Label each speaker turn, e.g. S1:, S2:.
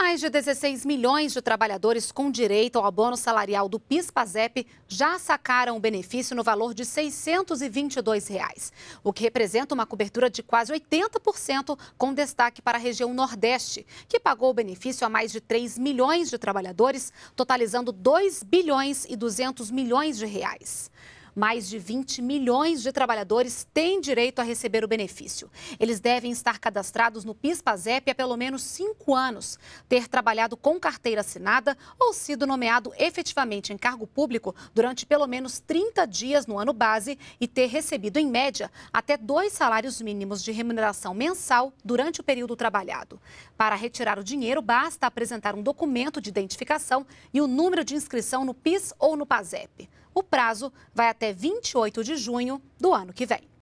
S1: Mais de 16 milhões de trabalhadores com direito ao abono salarial do PIS/PASEP já sacaram o benefício no valor de R$ 622, reais, o que representa uma cobertura de quase 80%, com destaque para a região Nordeste, que pagou o benefício a mais de 3 milhões de trabalhadores, totalizando 2 bilhões e 200 milhões de reais. Mais de 20 milhões de trabalhadores têm direito a receber o benefício. Eles devem estar cadastrados no PIS/PASEP há pelo menos cinco anos, ter trabalhado com carteira assinada ou sido nomeado efetivamente em cargo público durante pelo menos 30 dias no ano base e ter recebido, em média, até dois salários mínimos de remuneração mensal durante o período trabalhado. Para retirar o dinheiro, basta apresentar um documento de identificação e o número de inscrição no PIS ou no PASEP. O prazo vai até 28 de junho do ano que vem.